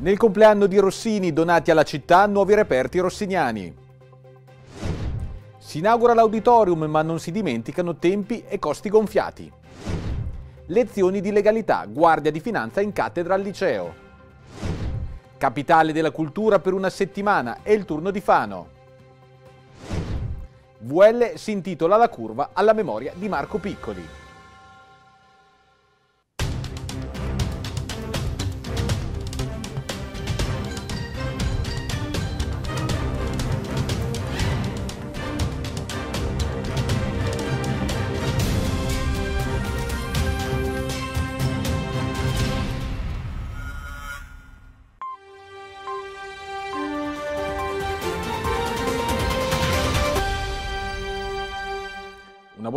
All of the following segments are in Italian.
Nel compleanno di Rossini donati alla città nuovi reperti rossiniani. Si inaugura l'auditorium ma non si dimenticano tempi e costi gonfiati. Lezioni di legalità, guardia di finanza in cattedra al liceo. Capitale della cultura per una settimana è il turno di Fano. VL si intitola La curva alla memoria di Marco Piccoli.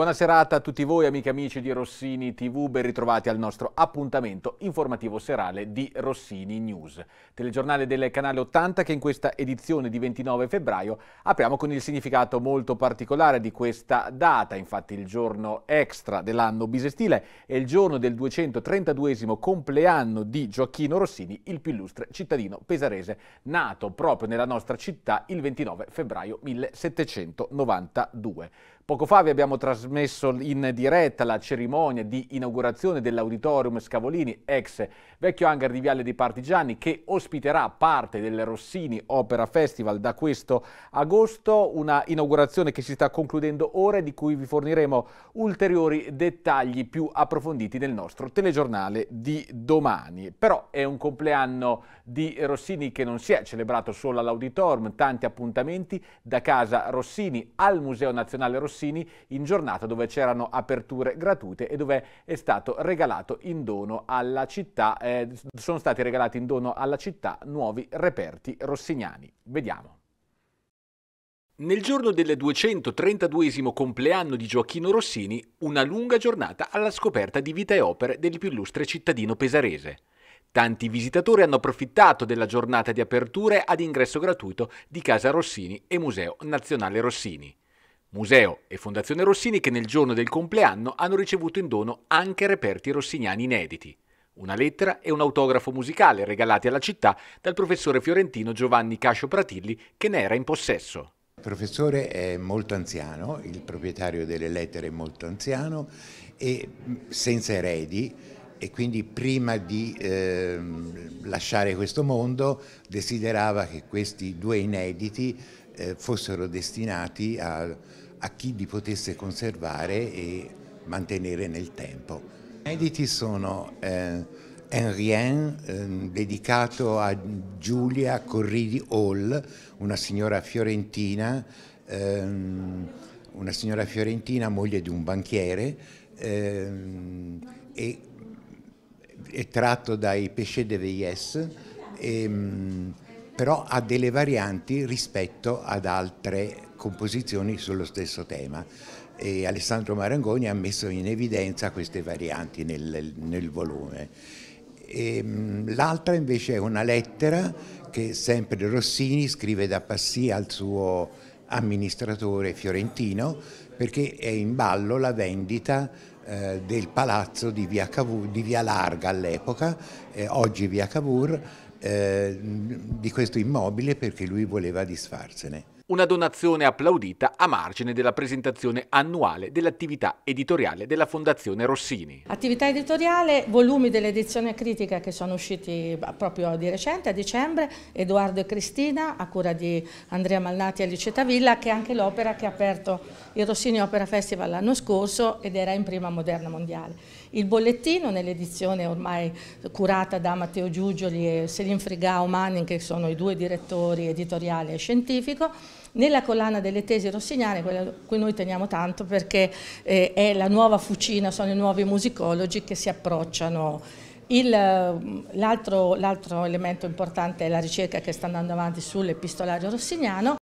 buona serata a tutti voi amici e amici di Rossini TV, ben ritrovati al nostro appuntamento informativo serale di Rossini News, telegiornale del canale 80 che in questa edizione di 29 febbraio apriamo con il significato molto particolare di questa data, infatti il giorno extra dell'anno bisestile è il giorno del 232 compleanno di Gioacchino Rossini, il più illustre cittadino pesarese, nato proprio nella nostra città il 29 febbraio 1792. Poco fa vi abbiamo trasmesso in diretta la cerimonia di inaugurazione dell'Auditorium Scavolini, ex vecchio hangar di Viale dei Partigiani, che ospiterà parte del Rossini Opera Festival da questo agosto, una inaugurazione che si sta concludendo ora e di cui vi forniremo ulteriori dettagli più approfonditi nel nostro telegiornale di domani. Però è un compleanno di Rossini che non si è celebrato solo all'Auditorium, tanti appuntamenti da casa Rossini al Museo Nazionale Rossini, Rossini in giornata dove c'erano aperture gratuite e dove è stato regalato in dono alla città, eh, sono stati regalati in dono alla città nuovi reperti rossiniani. Vediamo. Nel giorno del 232 compleanno di Gioacchino Rossini, una lunga giornata alla scoperta di vita e opere del più illustre cittadino pesarese. Tanti visitatori hanno approfittato della giornata di aperture ad ingresso gratuito di Casa Rossini e Museo Nazionale Rossini museo e Fondazione Rossini che nel giorno del compleanno hanno ricevuto in dono anche reperti rossiniani inediti, una lettera e un autografo musicale regalati alla città dal professore fiorentino Giovanni Cascio Pratilli che ne era in possesso. Il professore è molto anziano, il proprietario delle lettere è molto anziano e mm, senza eredi e quindi prima di eh, lasciare questo mondo desiderava che questi due inediti eh, fossero destinati a a chi li potesse conservare e mantenere nel tempo. I mediti sono eh, Henrien, eh, dedicato a Giulia Corridi Hall, una signora fiorentina, ehm, una signora fiorentina moglie di un banchiere, ehm, e, è tratto dai Péché de Veillesse, ehm, però ha delle varianti rispetto ad altre composizioni sullo stesso tema e Alessandro Marangoni ha messo in evidenza queste varianti nel, nel volume. Ehm, l'altra invece è una lettera che sempre Rossini scrive da Passì al suo amministratore fiorentino perché è in ballo la vendita eh, del palazzo di via, Cavour, di via Larga all'epoca, eh, oggi via Cavour, eh, di questo immobile perché lui voleva disfarsene una donazione applaudita a margine della presentazione annuale dell'attività editoriale della Fondazione Rossini. Attività editoriale, volumi dell'edizione critica che sono usciti ah, proprio di recente, a dicembre, Edoardo e Cristina, a cura di Andrea Malnati e Alice Tavilla, che è anche l'opera che ha aperto il Rossini Opera Festival l'anno scorso ed era in prima moderna mondiale. Il bollettino, nell'edizione ormai curata da Matteo Giugioli e Selin Frigao Manning, che sono i due direttori editoriale e scientifico, nella collana delle tesi rossignane, quella a cui noi teniamo tanto perché eh, è la nuova fucina, sono i nuovi musicologi che si approcciano L'altro elemento importante è la ricerca che sta andando avanti sull'epistolario rossignano.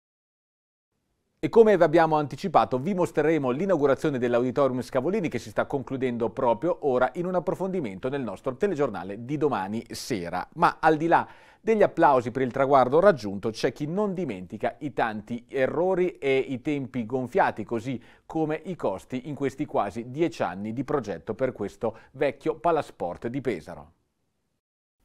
E come vi abbiamo anticipato, vi mostreremo l'inaugurazione dell'Auditorium Scavolini che si sta concludendo proprio ora in un approfondimento nel nostro telegiornale di domani sera. Ma al di là degli applausi per il traguardo raggiunto c'è chi non dimentica i tanti errori e i tempi gonfiati, così come i costi in questi quasi dieci anni di progetto per questo vecchio palasport di Pesaro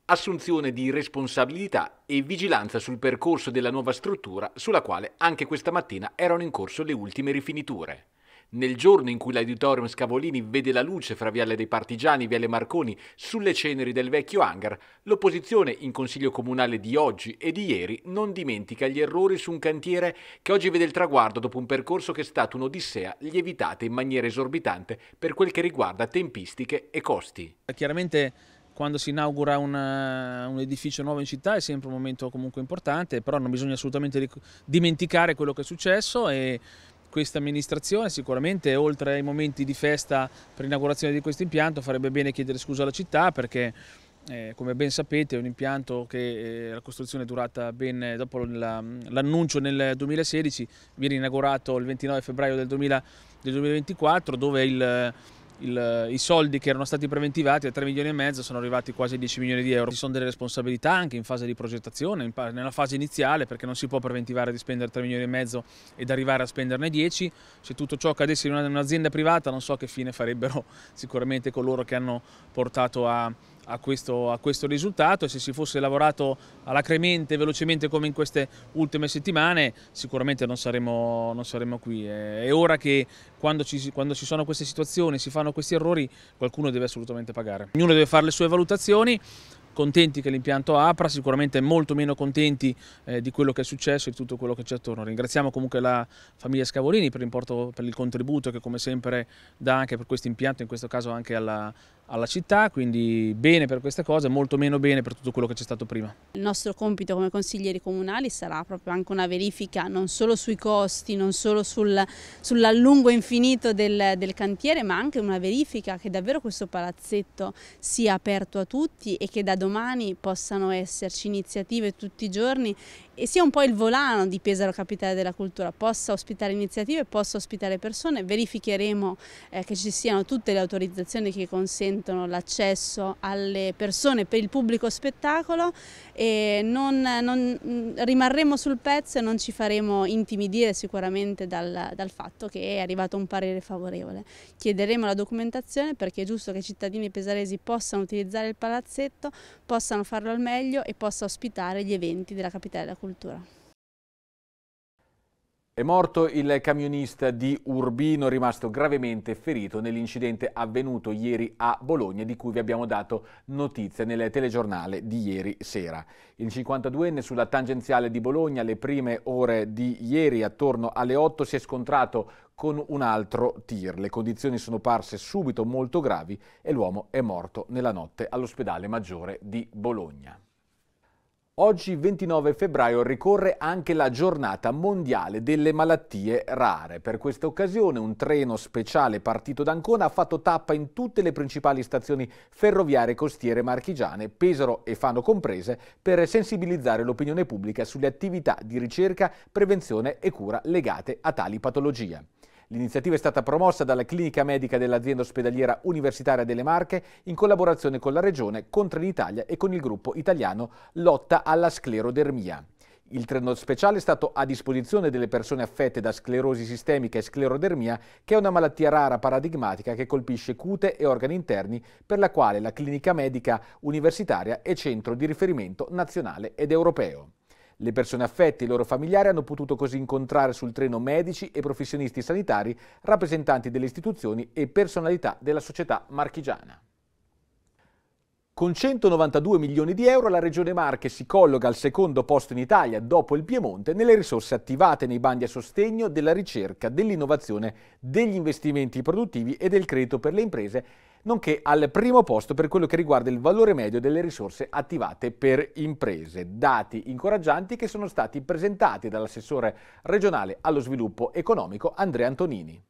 assunzione di responsabilità e vigilanza sul percorso della nuova struttura sulla quale anche questa mattina erano in corso le ultime rifiniture. Nel giorno in cui l'auditorium Scavolini vede la luce fra Viale dei Partigiani e Viale Marconi sulle ceneri del vecchio hangar, l'opposizione in Consiglio Comunale di oggi e di ieri non dimentica gli errori su un cantiere che oggi vede il traguardo dopo un percorso che è stato un'odissea lievitata in maniera esorbitante per quel che riguarda tempistiche e costi. Chiaramente quando si inaugura una, eh, un edificio nuovo in città è sempre un momento comunque importante, però non bisogna assolutamente dimenticare quello che è successo e questa amministrazione sicuramente oltre ai momenti di festa per l'inaugurazione di questo impianto farebbe bene chiedere scusa alla città perché eh, come ben sapete è un impianto che eh, la costruzione è durata ben eh, dopo l'annuncio nel 2016, viene inaugurato il 29 febbraio del, 2000, del 2024 dove il il, i soldi che erano stati preventivati a 3 milioni e mezzo sono arrivati quasi a 10 milioni di euro. Ci sono delle responsabilità anche in fase di progettazione, in, nella fase iniziale, perché non si può preventivare di spendere 3 milioni e mezzo ed arrivare a spenderne 10. Se tutto ciò cadesse in un'azienda privata non so che fine farebbero sicuramente coloro che hanno portato a a questo, a questo risultato e se si fosse lavorato alla cremente, velocemente come in queste ultime settimane sicuramente non saremmo, non saremmo qui. È ora che quando ci, quando ci sono queste situazioni, si fanno questi errori, qualcuno deve assolutamente pagare. Ognuno deve fare le sue valutazioni, contenti che l'impianto apra, sicuramente molto meno contenti eh, di quello che è successo e di tutto quello che c'è attorno. Ringraziamo comunque la famiglia Scavolini per, per, il contributo che come sempre dà anche per questo impianto, in questo caso anche alla, alla città, quindi bene per queste cose, molto meno bene per tutto quello che c'è stato prima. Il nostro compito come consiglieri comunali sarà proprio anche una verifica non solo sui costi, non solo sul, sull'allungo infinito del, del, cantiere, ma anche una verifica che davvero questo palazzetto sia aperto a tutti e che da domani possano esserci iniziative tutti i giorni e sia un po' il volano di Pesaro Capitale della Cultura, possa ospitare iniziative, possa ospitare persone, verificheremo eh, che ci siano tutte le autorizzazioni che consentono l'accesso alle persone per il pubblico spettacolo e non, non, mm, rimarremo sul pezzo e non ci faremo intimidire sicuramente dal, dal fatto che è arrivato un parere favorevole. Chiederemo la documentazione perché è giusto che i cittadini pesaresi possano utilizzare il palazzetto, possano farlo al meglio e possa ospitare gli eventi della Capitale della Cultura cultura. È morto il camionista di Urbino, rimasto gravemente ferito nell'incidente avvenuto ieri a Bologna, di cui vi abbiamo dato notizia nel telegiornale di ieri sera. Il 52enne sulla tangenziale di Bologna, alle prime ore di ieri, attorno alle 8, si è scontrato con un altro tir. Le condizioni sono parse subito molto gravi e l'uomo è morto nella notte all'ospedale maggiore di Bologna. Oggi 29 febbraio ricorre anche la giornata mondiale delle malattie rare. Per questa occasione un treno speciale partito da Ancona ha fatto tappa in tutte le principali stazioni ferroviarie costiere marchigiane, Pesaro e Fano comprese, per sensibilizzare l'opinione pubblica sulle attività di ricerca, prevenzione e cura legate a tali patologie. L'iniziativa è stata promossa dalla clinica medica dell'azienda ospedaliera universitaria delle Marche in collaborazione con la Regione, con Trenitalia e con il gruppo italiano Lotta alla sclerodermia. Il treno speciale è stato a disposizione delle persone affette da sclerosi sistemica e sclerodermia, che è una malattia rara paradigmatica che colpisce cute e organi interni, per la quale la clinica medica universitaria è centro di riferimento nazionale ed europeo. Le persone affette e i loro familiari hanno potuto così incontrare sul treno medici e professionisti sanitari, rappresentanti delle istituzioni e personalità della società marchigiana. Con 192 milioni di euro la Regione Marche si colloca al secondo posto in Italia dopo il Piemonte nelle risorse attivate nei bandi a sostegno della ricerca, dell'innovazione, degli investimenti produttivi e del credito per le imprese nonché al primo posto per quello che riguarda il valore medio delle risorse attivate per imprese. Dati incoraggianti che sono stati presentati dall'assessore regionale allo sviluppo economico Andrea Antonini.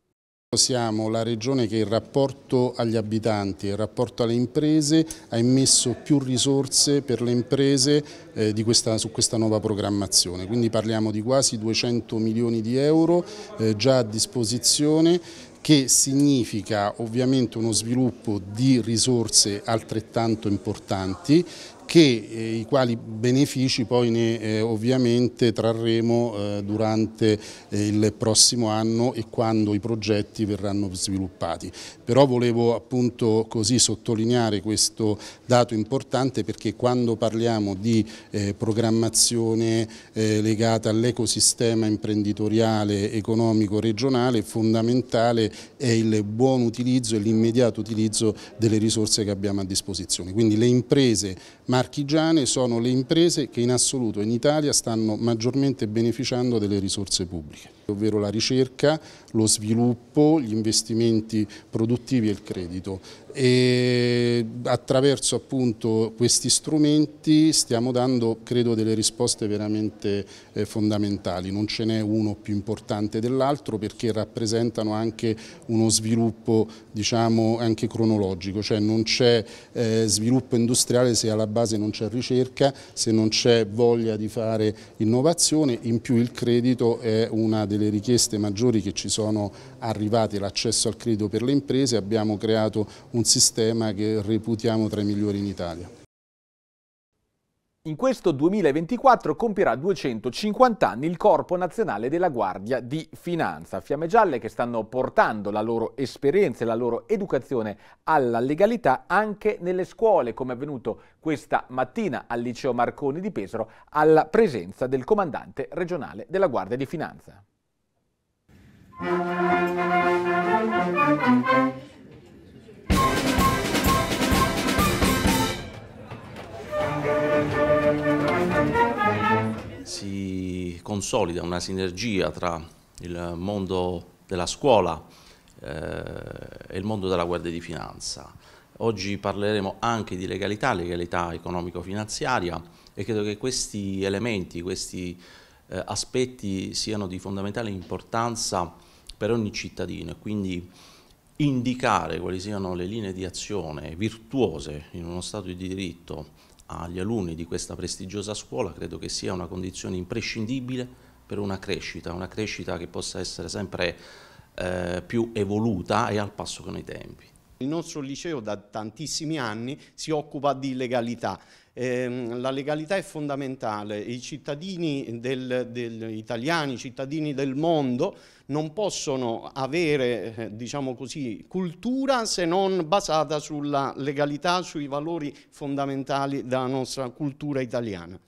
Siamo la regione che in rapporto agli abitanti, in rapporto alle imprese, ha immesso più risorse per le imprese eh, questa, su questa nuova programmazione, quindi parliamo di quasi 200 milioni di euro eh, già a disposizione che significa ovviamente uno sviluppo di risorse altrettanto importanti che, eh, i quali benefici poi ne eh, ovviamente trarremo eh, durante eh, il prossimo anno e quando i progetti verranno sviluppati. Però volevo appunto così sottolineare questo dato importante perché quando parliamo di eh, programmazione eh, legata all'ecosistema imprenditoriale economico regionale fondamentale è il buon utilizzo e l'immediato utilizzo delle risorse che abbiamo a disposizione. Quindi le imprese, marchigiane sono le imprese che in assoluto in Italia stanno maggiormente beneficiando delle risorse pubbliche ovvero la ricerca, lo sviluppo, gli investimenti produttivi e il credito. E attraverso appunto questi strumenti stiamo dando, credo, delle risposte veramente eh, fondamentali. Non ce n'è uno più importante dell'altro perché rappresentano anche uno sviluppo, diciamo, anche cronologico, cioè non c'è eh, sviluppo industriale se alla base non c'è ricerca, se non c'è voglia di fare innovazione, in più il credito è una delle delle richieste maggiori che ci sono arrivate, l'accesso al credito per le imprese, abbiamo creato un sistema che reputiamo tra i migliori in Italia. In questo 2024 compirà 250 anni il Corpo Nazionale della Guardia di Finanza, Fiamme Gialle che stanno portando la loro esperienza e la loro educazione alla legalità anche nelle scuole, come è avvenuto questa mattina al Liceo Marconi di Pesaro alla presenza del comandante regionale della Guardia di Finanza. Si consolida una sinergia tra il mondo della scuola eh, e il mondo della Guardia di Finanza. Oggi parleremo anche di legalità, legalità economico-finanziaria e credo che questi elementi, questi eh, aspetti siano di fondamentale importanza per ogni cittadino e quindi indicare quali siano le linee di azione virtuose in uno Stato di diritto agli alunni di questa prestigiosa scuola credo che sia una condizione imprescindibile per una crescita, una crescita che possa essere sempre eh, più evoluta e al passo con i tempi. Il nostro liceo da tantissimi anni si occupa di legalità, ehm, la legalità è fondamentale, i cittadini del, del, italiani, i cittadini del mondo non possono avere, eh, diciamo così, cultura se non basata sulla legalità, sui valori fondamentali della nostra cultura italiana.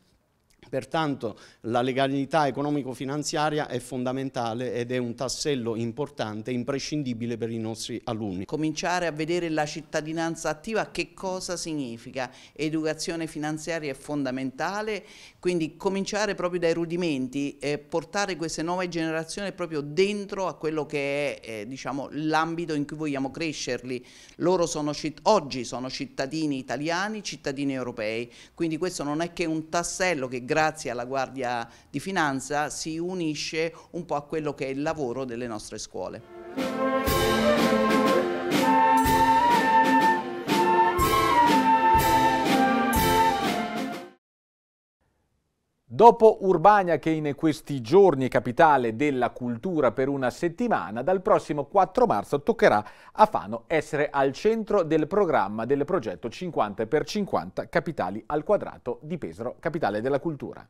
Pertanto la legalità economico-finanziaria è fondamentale ed è un tassello importante, imprescindibile per i nostri alunni. Cominciare a vedere la cittadinanza attiva che cosa significa. Educazione finanziaria è fondamentale, quindi cominciare proprio dai rudimenti, eh, portare queste nuove generazioni proprio dentro a quello che è eh, diciamo, l'ambito in cui vogliamo crescerli. Loro sono, oggi sono cittadini italiani, cittadini europei, quindi questo non è che un tassello che grazie alla Guardia di Finanza si unisce un po' a quello che è il lavoro delle nostre scuole. Dopo Urbania che in questi giorni è capitale della cultura per una settimana, dal prossimo 4 marzo toccherà a Fano essere al centro del programma del progetto 50 per 50 Capitali al quadrato di Pesaro, capitale della cultura.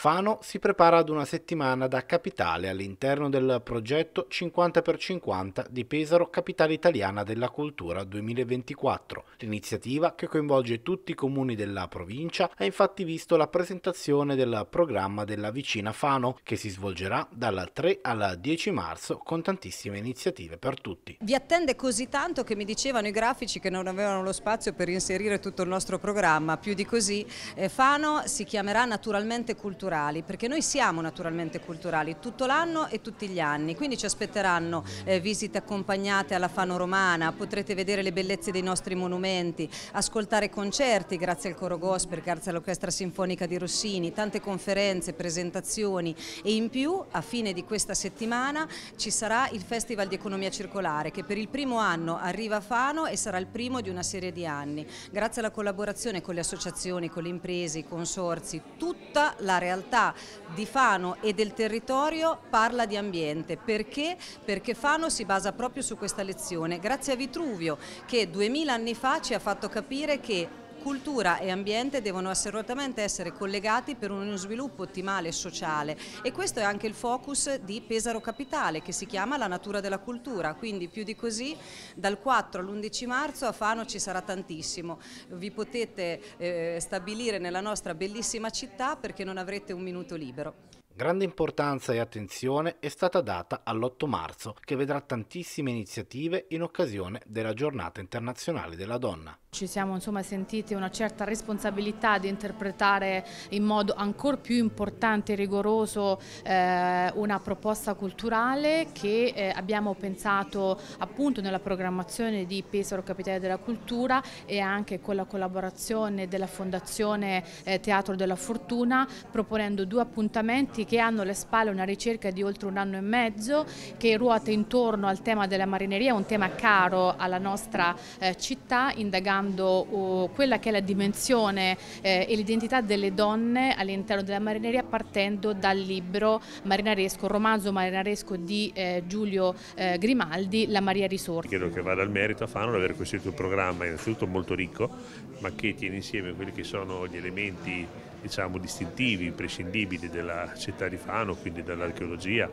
Fano si prepara ad una settimana da capitale all'interno del progetto 50x50 di Pesaro Capitale Italiana della Cultura 2024. L'iniziativa, che coinvolge tutti i comuni della provincia, ha infatti visto la presentazione del programma della vicina Fano, che si svolgerà dal 3 al 10 marzo con tantissime iniziative per tutti. Vi attende così tanto che mi dicevano i grafici che non avevano lo spazio per inserire tutto il nostro programma, più di così. Eh, Fano si chiamerà naturalmente cultura culturali, perché noi siamo naturalmente culturali tutto l'anno e tutti gli anni, quindi ci aspetteranno eh, visite accompagnate alla Fano Romana, potrete vedere le bellezze dei nostri monumenti, ascoltare concerti grazie al coro gospel, grazie all'Orchestra Sinfonica di Rossini, tante conferenze, presentazioni e in più a fine di questa settimana ci sarà il Festival di Economia Circolare che per il primo anno arriva a Fano e sarà il primo di una serie di anni. Grazie alla collaborazione con le associazioni, con le imprese, i consorzi, tutta la realtà realtà di Fano e del territorio parla di ambiente. Perché? Perché Fano si basa proprio su questa lezione. Grazie a Vitruvio che 2000 anni fa ci ha fatto capire che cultura e ambiente devono assolutamente essere collegati per uno sviluppo ottimale e sociale e questo è anche il focus di Pesaro Capitale che si chiama la natura della cultura, quindi più di così dal 4 all'11 marzo a Fano ci sarà tantissimo, vi potete eh, stabilire nella nostra bellissima città perché non avrete un minuto libero. Grande importanza e attenzione è stata data all'8 marzo, che vedrà tantissime iniziative in occasione della giornata internazionale della donna. Ci siamo insomma sentiti una certa responsabilità di interpretare in modo ancora più importante e rigoroso eh, una proposta culturale che eh, abbiamo pensato appunto nella programmazione di Pesaro Capitale della Cultura e anche con la collaborazione della Fondazione eh, Teatro della Fortuna proponendo due appuntamenti che hanno alle spalle una ricerca di oltre un anno e mezzo che ruota intorno al tema della marineria, un tema caro alla nostra eh, città, indagando uh, quella che è la dimensione eh, e l'identità delle donne all'interno della marineria partendo dal libro marinaresco, romanzo marinaresco di eh, Giulio eh, Grimaldi, La Maria Risorta. Credo che vada al merito a Fano di aver costruito un programma innanzitutto molto ricco ma che tiene insieme quelli che sono gli elementi diciamo, distintivi, imprescindibili della città di Fano, quindi dall'archeologia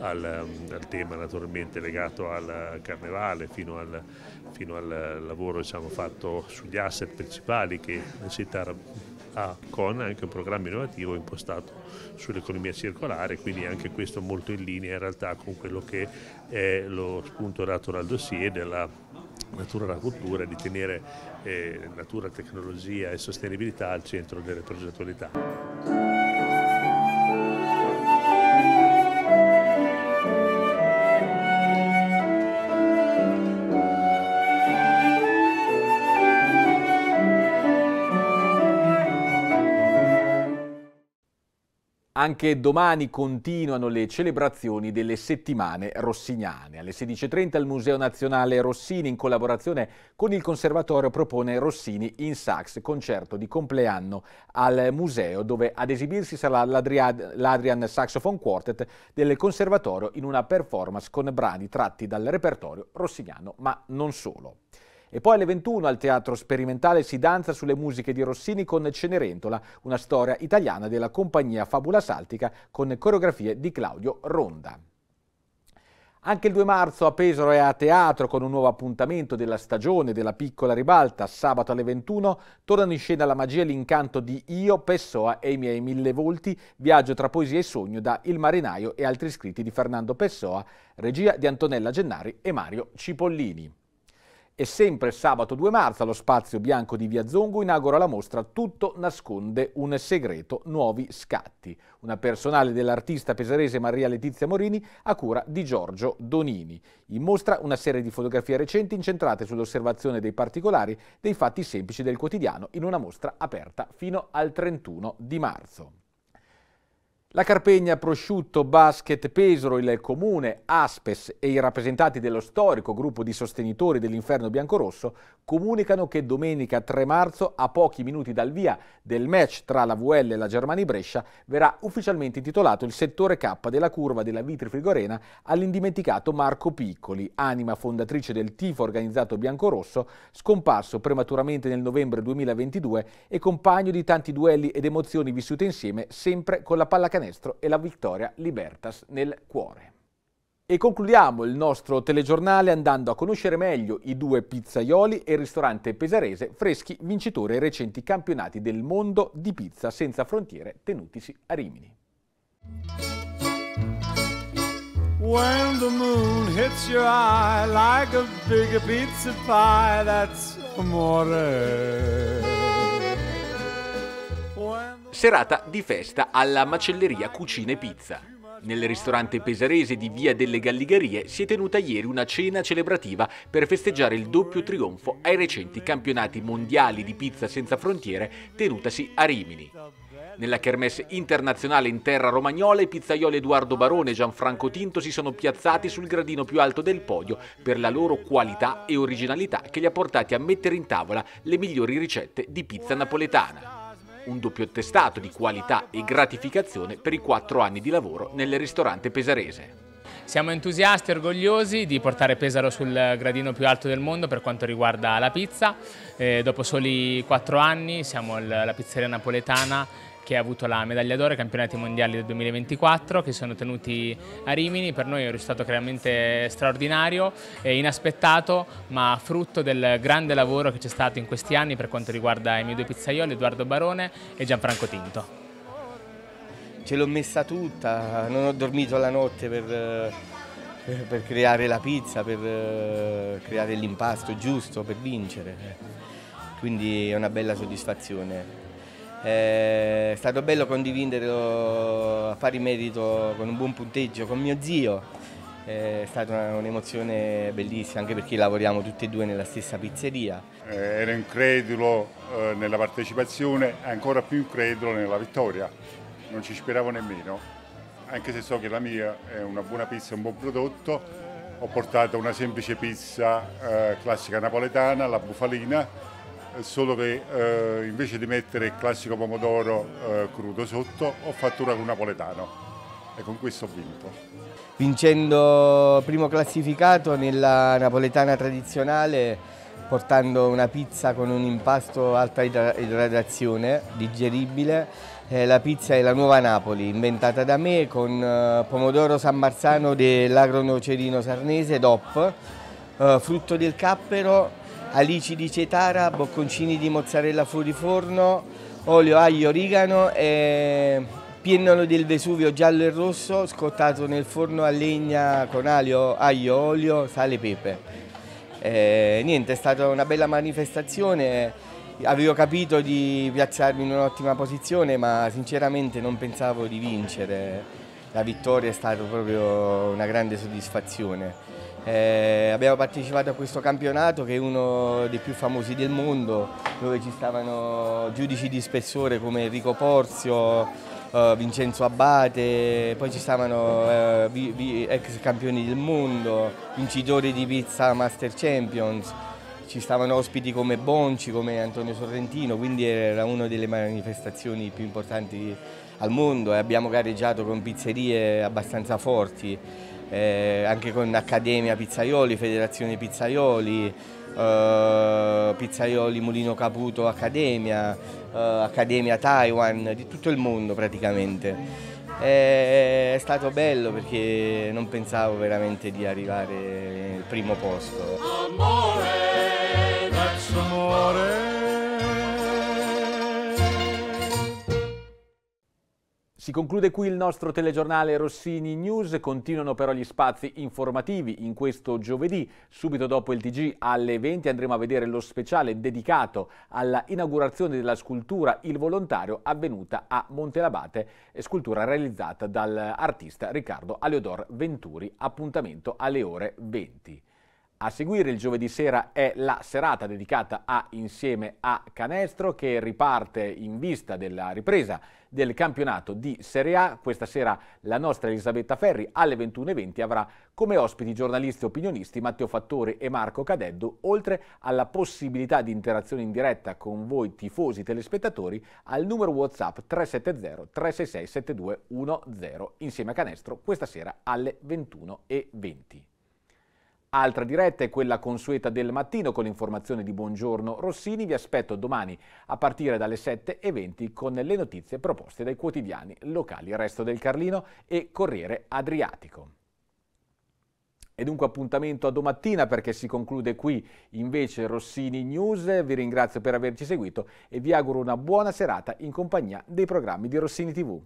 al, ehm, al, tema naturalmente legato al carnevale fino al, fino al lavoro diciamo, fatto sugli asset principali che la città ha con anche un programma innovativo impostato sull'economia circolare, quindi anche questo molto in linea in realtà con quello che è lo spunto dato dal dossier della natura della cultura, di tenere eh, natura, tecnologia e sostenibilità al centro delle progettualità. Anche domani continuano le celebrazioni delle settimane rossignane. Alle 16.30 il Museo Nazionale Rossini, in collaborazione con il Conservatorio, propone Rossini in sax, concerto di compleanno al museo, dove ad esibirsi sarà l'Adrian Saxophone Quartet del Conservatorio in una performance con brani tratti dal repertorio rossignano, ma non solo. E poi alle 21 al Teatro Sperimentale si danza sulle musiche di Rossini con Cenerentola, una storia italiana della compagnia Fabula Saltica con coreografie di Claudio Ronda. Anche il 2 marzo a Pesaro è a teatro con un nuovo appuntamento della stagione della piccola ribalta. Sabato alle 21 tornano in scena la magia e l'incanto di Io, Pessoa e i miei mille volti, viaggio tra poesia e sogno da Il marinaio e altri scritti di Fernando Pessoa, regia di Antonella Gennari e Mario Cipollini. E sempre sabato 2 marzo allo Spazio Bianco di Via Zongo inaugura la mostra Tutto nasconde un segreto, nuovi scatti, una personale dell'artista pesarese Maria Letizia Morini a cura di Giorgio Donini. In mostra una serie di fotografie recenti incentrate sull'osservazione dei particolari dei fatti semplici del quotidiano in una mostra aperta fino al 31 di marzo. La Carpegna, Prosciutto, Basket, Pesaro, il Comune, Aspes e i rappresentanti dello storico gruppo di sostenitori dell'inferno biancorosso comunicano che domenica 3 marzo, a pochi minuti dal via del match tra la VL e la Germania Brescia, verrà ufficialmente intitolato il settore K della curva della Vitri Frigorena all'indimenticato Marco Piccoli, anima fondatrice del tifo organizzato biancorosso, scomparso prematuramente nel novembre 2022 e compagno di tanti duelli ed emozioni vissute insieme sempre con la pallacanestro canestro e la vittoria Libertas nel cuore. E concludiamo il nostro telegiornale andando a conoscere meglio i due pizzaioli e il ristorante pesarese freschi vincitori ai recenti campionati del mondo di pizza senza frontiere tenutisi a Rimini. When the moon hits your eye like a big pizza pie, that's amore serata di festa alla macelleria Cucine Pizza. Nel ristorante pesarese di Via delle Galligarie si è tenuta ieri una cena celebrativa per festeggiare il doppio trionfo ai recenti campionati mondiali di pizza senza frontiere tenutasi a Rimini. Nella kermesse internazionale in terra romagnola i pizzaioli Edoardo Barone e Gianfranco Tinto si sono piazzati sul gradino più alto del podio per la loro qualità e originalità che li ha portati a mettere in tavola le migliori ricette di pizza napoletana un doppio attestato di qualità e gratificazione per i quattro anni di lavoro nel ristorante pesarese. Siamo entusiasti e orgogliosi di portare Pesaro sul gradino più alto del mondo per quanto riguarda la pizza. Eh, dopo soli quattro anni siamo la pizzeria napoletana che ha avuto la medaglia d'oro ai campionati mondiali del 2024 che sono tenuti a Rimini. Per noi è un risultato veramente straordinario e inaspettato, ma frutto del grande lavoro che c'è stato in questi anni per quanto riguarda i miei due pizzaioli, Edoardo Barone e Gianfranco Tinto. Ce l'ho messa tutta, non ho dormito la notte per, per, eh, per creare la pizza, per eh, creare l'impasto giusto, per vincere. Quindi è una bella soddisfazione. Eh, è stato bello condividere a pari merito con un buon punteggio con mio zio. Eh, è stata un'emozione bellissima anche perché lavoriamo tutti e due nella stessa pizzeria. Eh, ero incredulo nella partecipazione e ancora più incredulo nella vittoria. Non ci speravo nemmeno, anche se so che la mia è una buona pizza, un buon prodotto. Ho portato una semplice pizza classica napoletana, la bufalina, solo che eh, invece di mettere il classico pomodoro eh, crudo sotto ho fatto con napoletano e con questo ho vinto. Vincendo primo classificato nella napoletana tradizionale, portando una pizza con un impasto alta idratazione, digeribile. Eh, la pizza è la nuova Napoli, inventata da me con eh, pomodoro San Marzano dell'agro nocerino sarnese DOP, eh, frutto del cappero alici di cetara, bocconcini di mozzarella fuori forno, olio, aglio, origano e piennolo del Vesuvio giallo e rosso scottato nel forno a legna con aglio, aglio olio, sale e pepe. E, niente, è stata una bella manifestazione avevo capito di piazzarmi in un'ottima posizione, ma sinceramente non pensavo di vincere. La vittoria è stata proprio una grande soddisfazione. Eh, abbiamo partecipato a questo campionato che è uno dei più famosi del mondo, dove ci stavano giudici di spessore come Enrico Porzio, eh, Vincenzo Abate, poi ci stavano eh, vi, vi, ex campioni del mondo, vincitori di pizza Master Champions, ci stavano ospiti come Bonci, come Antonio Sorrentino, quindi era una delle manifestazioni più importanti al mondo e abbiamo gareggiato con pizzerie abbastanza forti eh, anche con Accademia Pizzaioli, Federazione Pizzaioli, eh, Pizzaioli Mulino Caputo Accademia, eh, Accademia Taiwan, di tutto il mondo praticamente. Eh, è stato bello perché non pensavo veramente di arrivare al primo posto. Amore. Si conclude qui il nostro telegiornale Rossini News, continuano però gli spazi informativi in questo giovedì. Subito dopo il TG alle 20 andremo a vedere lo speciale dedicato alla inaugurazione della scultura Il Volontario avvenuta a Montelabate, eh, scultura realizzata dall'artista Riccardo Aleodor Venturi, appuntamento alle ore 20. A seguire il giovedì sera è la serata dedicata a Insieme a Canestro che riparte in vista della ripresa del campionato di Serie A. Questa sera la nostra Elisabetta Ferri alle 21.20 avrà come ospiti giornalisti e opinionisti Matteo Fattore e Marco Cadeddo, oltre alla possibilità di interazione in diretta con voi tifosi telespettatori al numero WhatsApp 370 366 7210 Insieme a Canestro questa sera alle 21.20. Altra diretta è quella consueta del mattino con l'informazione di Buongiorno Rossini. Vi aspetto domani a partire dalle 7.20 con le notizie proposte dai quotidiani locali Resto del Carlino e Corriere Adriatico. E dunque appuntamento a domattina perché si conclude qui invece Rossini News. Vi ringrazio per averci seguito e vi auguro una buona serata in compagnia dei programmi di Rossini TV.